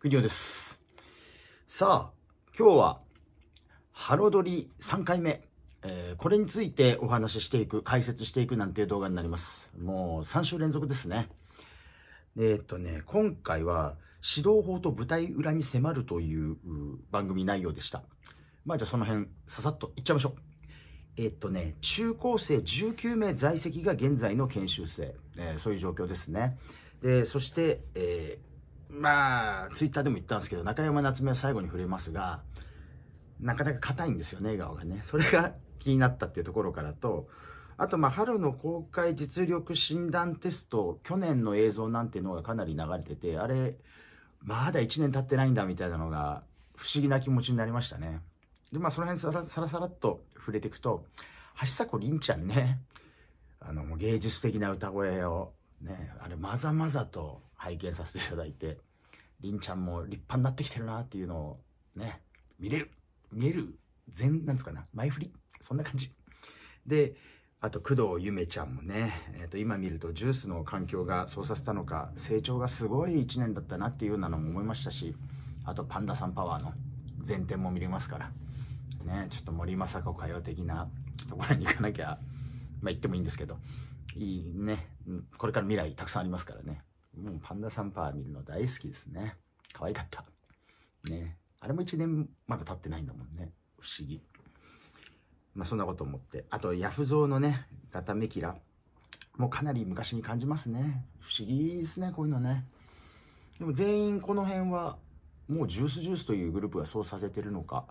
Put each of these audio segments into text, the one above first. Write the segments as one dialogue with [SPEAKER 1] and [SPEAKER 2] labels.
[SPEAKER 1] クリオです。さあ、今日は、ハロドリ3回目、えー、これについてお話ししていく、解説していくなんていう動画になります。もう3週連続ですね。えー、っとね、今回は、指導法と舞台裏に迫るという番組内容でした。まあじゃあその辺、ささっといっちゃいましょう。えー、っとね、中高生19名在籍が現在の研修生、えー、そういう状況ですね。で、そして、えーまあ、ツイッターでも言ったんですけど、中山夏目は最後に触れますが、なかなか硬いんですよね、笑顔がね。それが気になったっていうところからと、あと、まあ、春の公開実力診断テスト、去年の映像なんていうのがかなり流れてて、あれ、まだ1年経ってないんだみたいなのが、不思議な気持ちになりましたね。で、まあ、その辺さらさらさらっと触れていくと、橋迫凛ちゃんね、あの、芸術的な歌声をね、あれ、まざまざと拝見させていただいて、りんちゃんも立派になってきてるなっていうのをね、見れる見える全、なんですかな、前振りそんな感じ。で、あと工藤ゆめちゃんもね、えー、と今見るとジュースの環境がそうさせたのか成長がすごい1年だったなっていうようなのも思いましたしあとパンダさんパワーの前転も見れますからねちょっと森政子歌謡的なところに行かなきゃまあ行ってもいいんですけどいいね。これから未来たくさんありますからね。もうパンダサンパー見るの大好きですね。可愛かった。ね。あれも1年まだ経ってないんだもんね。不思議。まあそんなこと思って。あと、ヤフゾウのね、ガタメキラ。もうかなり昔に感じますね。不思議ですね、こういうのね。でも全員この辺は、もうジュースジュースというグループがそうさせてるのか、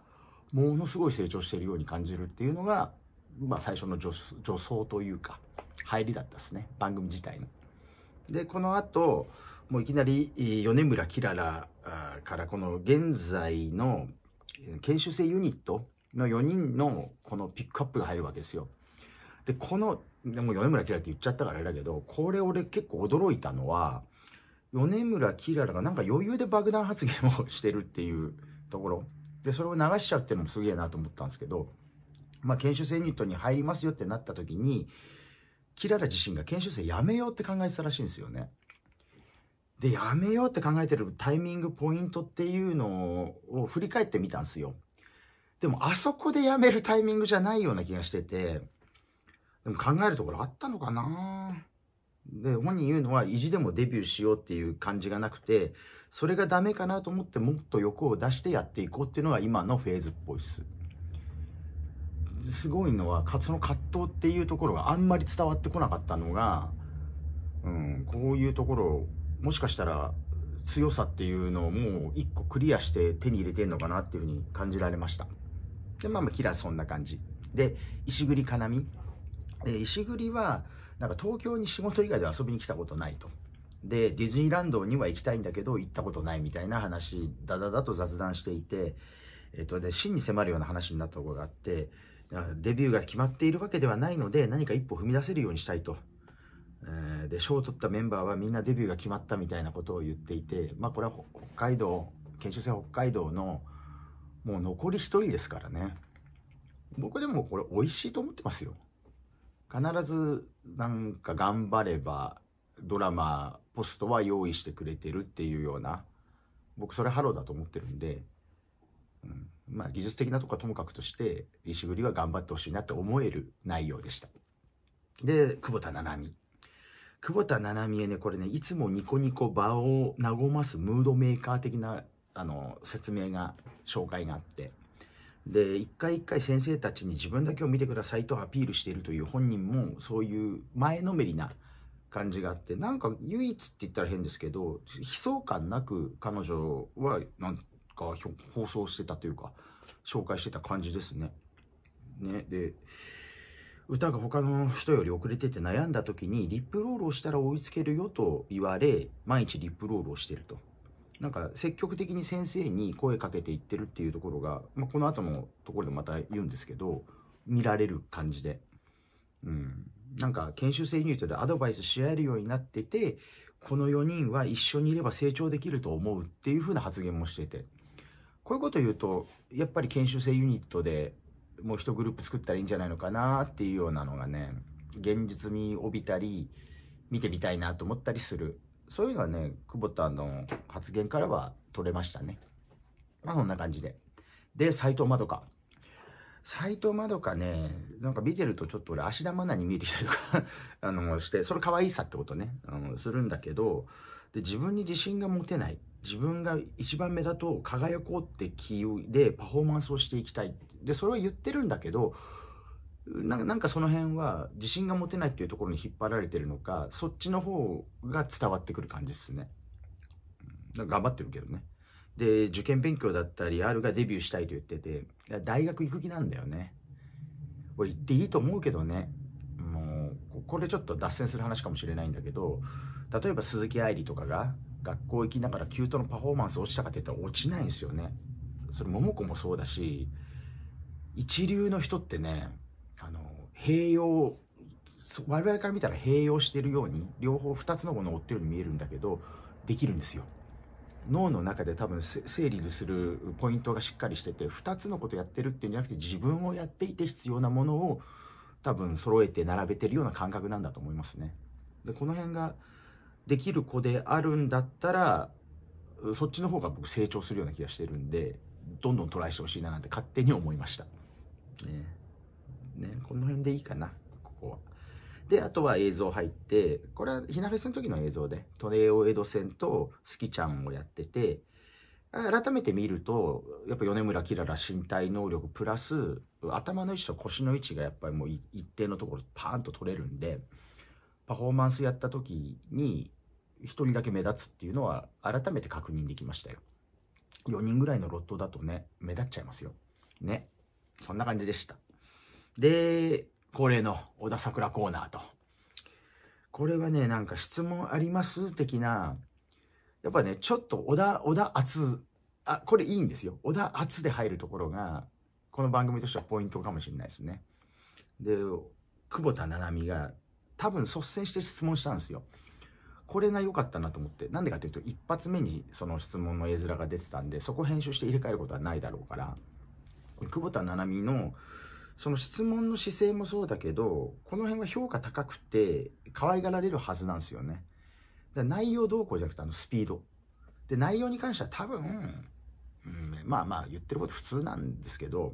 [SPEAKER 1] ものすごい成長しているように感じるっていうのが、まあ最初の助走というか、入りだったですね番組自体の。でこの後もういきなり米村きららからこの現在の研修生ユニットの4人のこのピックアップが入るわけですよ。でこのでも米村きららって言っちゃったからあれだけどこれ俺結構驚いたのは米村きららがなんか余裕で爆弾発言をしてるっていう ところでそれを流しちゃうっていうのもすげえなと思ったんですけど、まあ、研修生ユニットに入りますよってなった時にキララ自身が研修生やめようって考えてたらしいんですよね。で、やめようって考えてるタイミング、ポイントっていうのを振り返ってみたんですよ。でも、あそこでやめるタイミングじゃないような気がしてて、でも考えるところあったのかなで、本人言うのは、意地でもデビューしようっていう感じがなくて、それがダメかなと思ってもっと欲を出してやっていこうっていうのが今のフェーズっぽいっす。すごいのはその葛藤っていうところがあんまり伝わってこなかったのが、うん、こういうところもしかしたら強さっていうのをもう一個クリアして手に入れてんのかなっていうふうに感じられましたでまあまあキラそんな感じで石栗かなみで石栗はなんか東京に仕事以外で遊びに来たことないとでディズニーランドには行きたいんだけど行ったことないみたいな話だだだと雑談していてえっとで真に迫るような話になったとこがあってデビューが決まっているわけではないので、何か一歩踏み出せるようにしたいと。えー、で、賞を取ったメンバーはみんなデビューが決まったみたいなことを言っていて、まあこれは北海道、研修生北海道のもう残り1人ですからね。僕でもこれ美味しいと思ってますよ。必ずなんか頑張ればドラマ、ポストは用意してくれてるっていうような、僕それハローだと思ってるんで、うん、まあ、技術的なとこはともかくとして、石栗は頑張ってほしいなって思える内容でした。で、久保田七海。久保田七海へね、これね、いつもニコニコ場を和ますムードメーカー的な、あの、説明が、紹介があって。で、一回一回先生たちに自分だけを見てくださいとアピールしているという本人も、そういう前のめりな感じがあって、なんか唯一って言ったら変ですけど、悲壮感なく彼女は、なんか放送してたというか紹介してた感じですね。ねで歌が他の人より遅れてて悩んだ時にリップロールをしたら追いつけるよと言われ毎日リップロールをしてるとなんか積極的に先生に声かけていってるっていうところが、まあ、この後のところでまた言うんですけど見られる感じで、うん、なんか研修生ユニットでアドバイスし合えるようになっててこの4人は一緒にいれば成長できると思うっていうふうな発言もしててこういうこと言うとやっぱり研修生ユニットでもう1グループ作ったらいいんじゃないのかなっていうようなのがね現実味を帯びたり見てみたいなと思ったりするそういうのはね久保田の発言からは取れましたね。まあ、そんな感じで。で斎藤まどか。斎藤まどかねなんか見てるとちょっと俺芦田愛菜に見えてきたりとか あのしてそれ可愛さってことねあのするんだけどで自分に自信が持てない自分が一番目立とう輝こうって気でパフォーマンスをしていきたいでそれは言ってるんだけどなんかその辺は自信が持てないっていうところに引っ張られてるのかそっちの方が伝わってくる感じですね頑張ってるけどねで受験勉強だったり R がデビューしたいと言ってて大学行く気なんだよね俺行っていいと思うけどねもうこれちょっと脱線する話かもしれないんだけど例えば鈴木愛理とかが学校行きながらキュートのパフォーマンス落ちたかって言ったら落ちないんですよねそれ桃子もそうだし一流の人ってねあの併用我々から見たら併用してるように両方2つのものを追ってるように見えるんだけどできるんですよ脳の中で多分整理するポイントがしっかりしてて2つのことやってるっていうんじゃなくて自分をやっていて必要なものを多分揃えて並べてるような感覚なんだと思いますね。でこの辺ができる子であるんだったらそっちの方が僕成長するような気がしてるんでどんどんトライしてほしいななんて勝手に思いましたねねこの辺でいいかなここはであとは映像入ってこれはひなフェスの時の映像でトレオ江戸戦とスキちゃんをやってて改めて見るとやっぱ米村きらら身体能力プラス頭の位置と腰の位置がやっぱりもう一定のところパーンと取れるんでパフォーマンスやった時に1人だけ目立つっていうのは改めて確認できましたよ。4人ぐらいのロットだとね、目立っちゃいますよ。ね。そんな感じでした。で、恒例の小田桜コーナーと。これはね、なんか質問あります的な、やっぱね、ちょっと小田、小田厚、あ、これいいんですよ。小田厚で入るところが、この番組としてはポイントかもしれないですね。で、久保田七海が多分率先して質問したんですよ。これが良かったなと思ってなんでかというと一発目にその質問の絵面が出てたんでそこ編集して入れ替えることはないだろうから久保田七海のその質問の姿勢もそうだけどこの辺は評価高くて可愛がられるはずなんですよね。だ内容どうこうじゃなくてあのスピード。で内容に関しては多分、うん、まあまあ言ってること普通なんですけど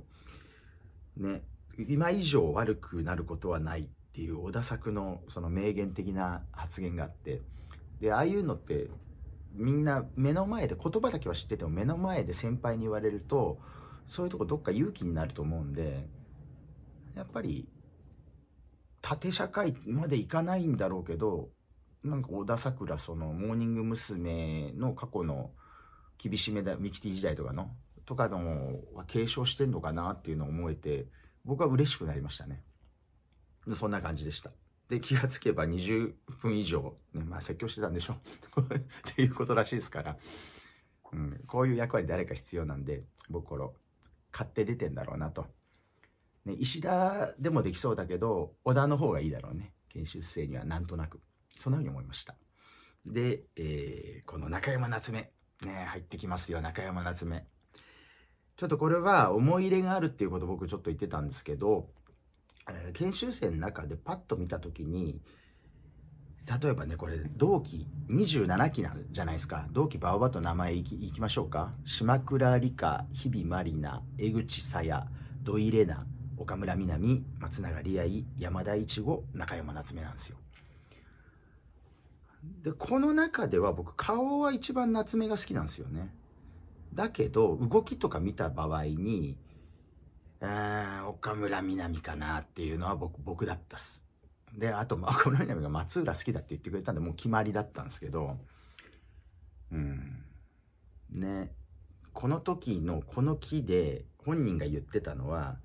[SPEAKER 1] ね今以上悪くなることはないっていう小田作のその名言的な発言があって。でああいうのってみんな目の前で言葉だけは知ってても目の前で先輩に言われるとそういうとこどっか勇気になると思うんでやっぱり縦社会までいかないんだろうけどなんか小田さくらそのモーニング娘。の過去の厳しめだミキティ時代とかのとかのは継承してんのかなっていうのを思えて僕は嬉しくなりましたねそんな感じでしたで、気がつけば20分以上、ね、まあ説教してたんでしょ っていうことらしいですから、うん、こういう役割誰か必要なんで、僕これ、買って出てんだろうなと。ね、石田でもできそうだけど、織田の方がいいだろうね。研修生にはなんとなく。そんなふうに思いました。で、えー、この中山夏目。ね、入ってきますよ、中山夏目。ちょっとこれは思い入れがあるっていうこと僕ちょっと言ってたんですけど、えー、研修生の中でパッと見た時に例えばねこれ同期27期なんじゃないですか同期バオバと名前いきいきましょうか島倉理香日比麻里奈江口さや土井玲奈岡村みなみ松永理愛山田一ち中山夏目なんですよでこの中では僕顔は一番夏目が好きなんですよねだけど動きとか見た場合に岡村みなみかなっていうのは僕、僕だったっす。で、あと、岡村みなみが松浦好きだって言ってくれたんで、もう決まりだったんですけど、うん。ね。この時の、この木で、本人が言ってたのは、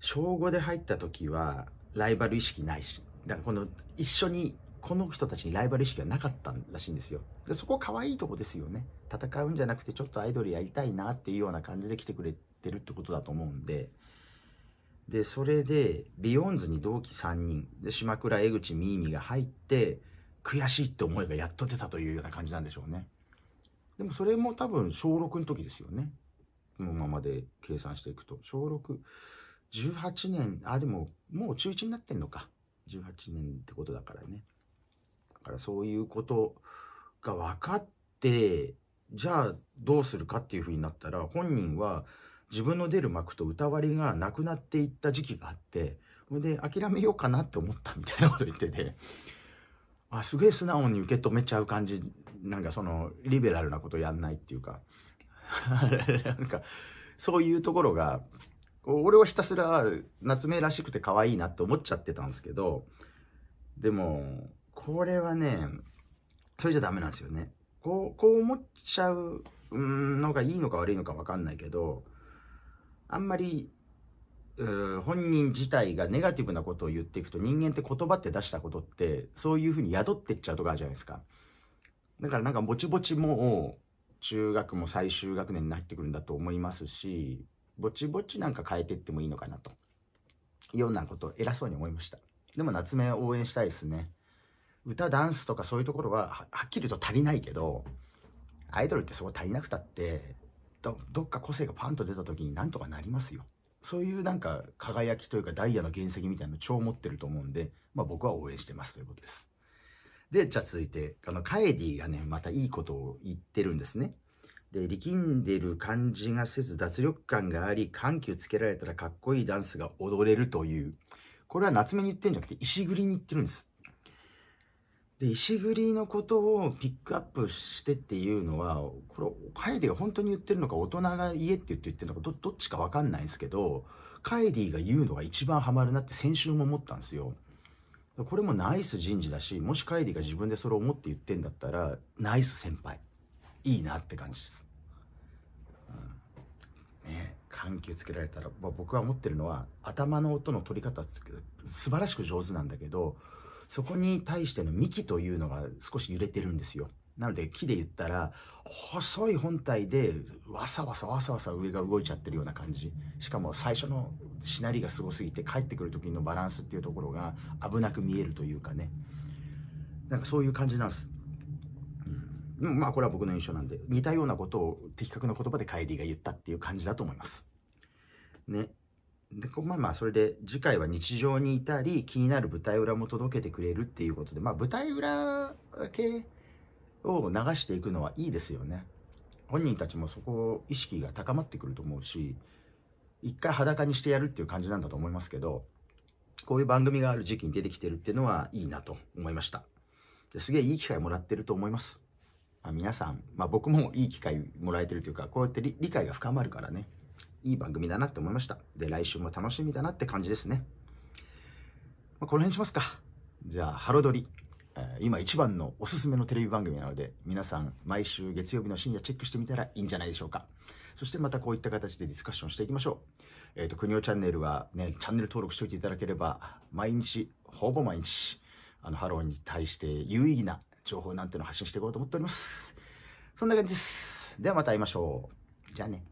[SPEAKER 1] 小5で入った時は、ライバル意識ないし。だから、この、一緒に、この人たちにライバル意識はなかったらしいんですよ。でそこ可愛いとこですよね。戦うんじゃなくて、ちょっとアイドルやりたいなっていうような感じで来てくれてるってことだと思うんで、で、それで、ビヨンズに同期3人、で、島倉、江口、みーみが入って、悔しいって思いがやっと出たというような感じなんでしょうね。でもそれも多分小6の時ですよね。このままで計算していくと。小6、18年、あ、でももう中1になってんのか。18年ってことだからね。だからそういうことが分かって、じゃあどうするかっていうふうになったら、本人は自分の出る幕と歌割りがなくなっていった時期があって、それで諦めようかなって思ったみたいなこと言ってて、あ、すげえ素直に受け止めちゃう感じ、なんかその、リベラルなことやんないっていうか、なんか、そういうところが、俺はひたすら夏目らしくて可愛いなって思っちゃってたんですけど、でも、これはね、それじゃダメなんですよね。こう、こう思っちゃうのがいいのか悪いのか分かんないけど、あんまり本人自体がネガティブなことを言っていくと人間って言葉って出したことってそういうふうに宿ってっちゃうとかあるじゃないですかだからなんかぼちぼちもう中学も最終学年になってくるんだと思いますしぼちぼちなんか変えてってもいいのかなというようなことを偉そうに思いましたでも夏目応援したいですね歌ダンスとかそういうところははっきりと足りないけどアイドルってそこ足りなくたってどどっか個性がパンと出た時になんとかなりますよ。そういうなんか輝きというかダイヤの原石みたいなの超持ってると思うんで、まあ、僕は応援してますということです。で、じゃあ続いて、あの、カエディがね、またいいことを言ってるんですね。で、力んでる感じがせず脱力感があり、緩急つけられたらかっこいいダンスが踊れるという、これは夏目に言ってるんじゃなくて石栗に言ってるんです。で石栗のことをピックアップしてっていうのはこれカイディが本当に言ってるのか大人が家って言って言ってるのかどどっちか分かんないんですけどカイディが言うのが一番ハマるなって先週も思ったんですよ。これもナイス人事だしもしカイディが自分でそれを思って言ってんだったらナイス先輩いいなって感じです。うん、ね緩急つけられたら、まあ、僕は思ってるのは頭の音の取り方素晴らしく上手なんだけどそこに対しての幹というのが少し揺れてるんですよ。なので木で言ったら細い本体でわさわさわさわさ上が動いちゃってるような感じしかも最初のしなりがすごすぎて帰ってくる時のバランスっていうところが危なく見えるというかねなんかそういう感じなんです。うん、まあこれは僕の印象なんで似たようなことを的確な言葉でカエディが言ったっていう感じだと思います。ね。でまあまあそれで次回は日常にいたり気になる舞台裏も届けてくれるっていうことでまあ舞台裏系を流していくのはいいですよね本人たちもそこ意識が高まってくると思うし一回裸にしてやるっていう感じなんだと思いますけどこういう番組がある時期に出てきてるっていうのはいいなと思いましたですげえいい機会もらってると思います、まあ、皆さん、まあ、僕もいい機会もらえてるというかこうやって理解が深まるからねいい番組だなって思いました。で、来週も楽しみだなって感じですね。まあ、この辺にしますか。じゃあ、ハロドリ。え今一番のおすすめのテレビ番組なので、皆さん毎週月曜日の深夜チェックしてみたらいいんじゃないでしょうか。そしてまたこういった形でディスカッションしていきましょう。えっ、ー、と、国にチャンネルはね、チャンネル登録しておいていただければ、毎日、ほぼ毎日、あの、ハローに対して有意義な情報なんてのを発信していこうと思っております。そんな感じです。ではまた会いましょう。じゃあね。